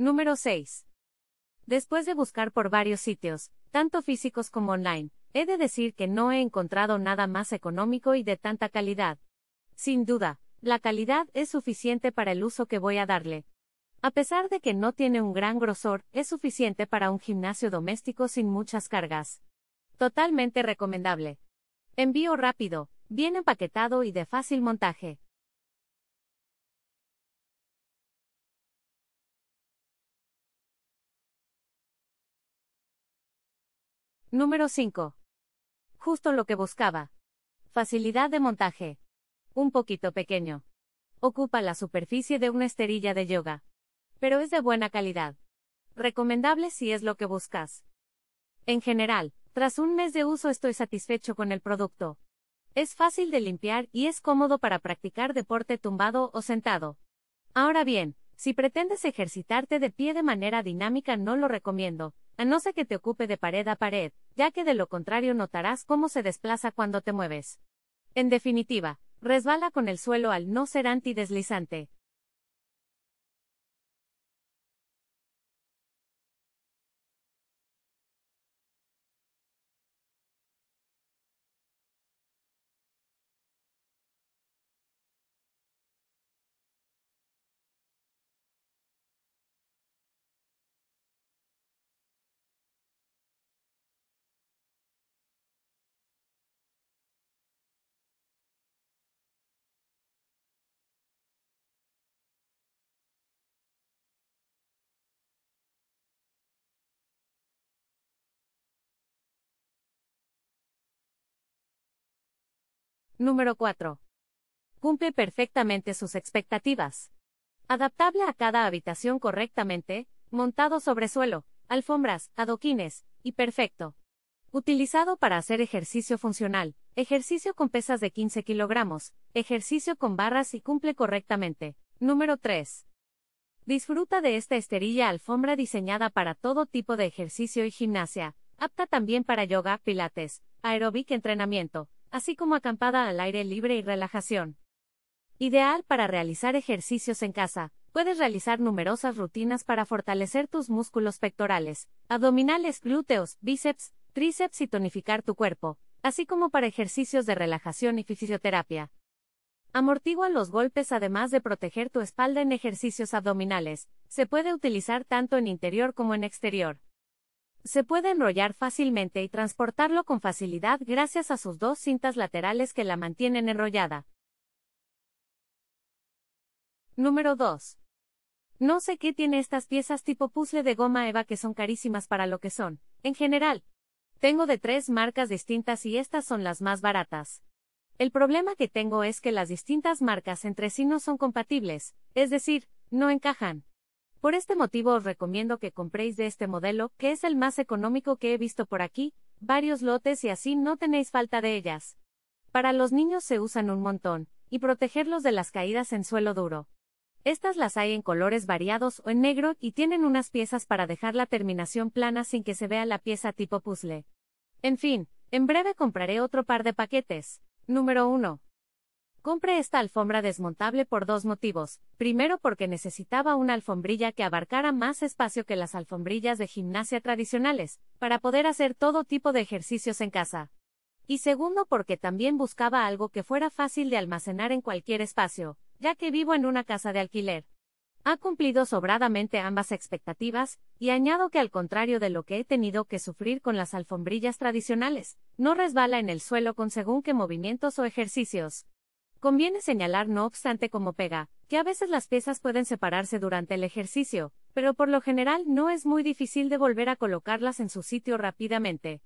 Número 6. Después de buscar por varios sitios, tanto físicos como online, he de decir que no he encontrado nada más económico y de tanta calidad. Sin duda, la calidad es suficiente para el uso que voy a darle. A pesar de que no tiene un gran grosor, es suficiente para un gimnasio doméstico sin muchas cargas. Totalmente recomendable. Envío rápido, bien empaquetado y de fácil montaje. Número 5. Justo lo que buscaba. Facilidad de montaje. Un poquito pequeño. Ocupa la superficie de una esterilla de yoga. Pero es de buena calidad. Recomendable si es lo que buscas. En general, tras un mes de uso estoy satisfecho con el producto. Es fácil de limpiar y es cómodo para practicar deporte tumbado o sentado. Ahora bien, si pretendes ejercitarte de pie de manera dinámica no lo recomiendo, a no ser que te ocupe de pared a pared, ya que de lo contrario notarás cómo se desplaza cuando te mueves. En definitiva, resbala con el suelo al no ser antideslizante, Número 4. Cumple perfectamente sus expectativas. Adaptable a cada habitación correctamente, montado sobre suelo, alfombras, adoquines, y perfecto. Utilizado para hacer ejercicio funcional, ejercicio con pesas de 15 kilogramos, ejercicio con barras y cumple correctamente. Número 3. Disfruta de esta esterilla alfombra diseñada para todo tipo de ejercicio y gimnasia, apta también para yoga, pilates, aerobic entrenamiento, así como acampada al aire libre y relajación. Ideal para realizar ejercicios en casa, puedes realizar numerosas rutinas para fortalecer tus músculos pectorales, abdominales, glúteos, bíceps, tríceps y tonificar tu cuerpo, así como para ejercicios de relajación y fisioterapia. Amortigua los golpes además de proteger tu espalda en ejercicios abdominales, se puede utilizar tanto en interior como en exterior. Se puede enrollar fácilmente y transportarlo con facilidad gracias a sus dos cintas laterales que la mantienen enrollada. Número 2. No sé qué tiene estas piezas tipo puzzle de goma eva que son carísimas para lo que son, en general. Tengo de tres marcas distintas y estas son las más baratas. El problema que tengo es que las distintas marcas entre sí no son compatibles, es decir, no encajan. Por este motivo os recomiendo que compréis de este modelo, que es el más económico que he visto por aquí, varios lotes y así no tenéis falta de ellas. Para los niños se usan un montón, y protegerlos de las caídas en suelo duro. Estas las hay en colores variados o en negro y tienen unas piezas para dejar la terminación plana sin que se vea la pieza tipo puzzle. En fin, en breve compraré otro par de paquetes. Número 1. Compré esta alfombra desmontable por dos motivos. Primero porque necesitaba una alfombrilla que abarcara más espacio que las alfombrillas de gimnasia tradicionales, para poder hacer todo tipo de ejercicios en casa. Y segundo porque también buscaba algo que fuera fácil de almacenar en cualquier espacio, ya que vivo en una casa de alquiler. Ha cumplido sobradamente ambas expectativas, y añado que al contrario de lo que he tenido que sufrir con las alfombrillas tradicionales, no resbala en el suelo con según qué movimientos o ejercicios. Conviene señalar no obstante como pega, que a veces las piezas pueden separarse durante el ejercicio, pero por lo general no es muy difícil de volver a colocarlas en su sitio rápidamente.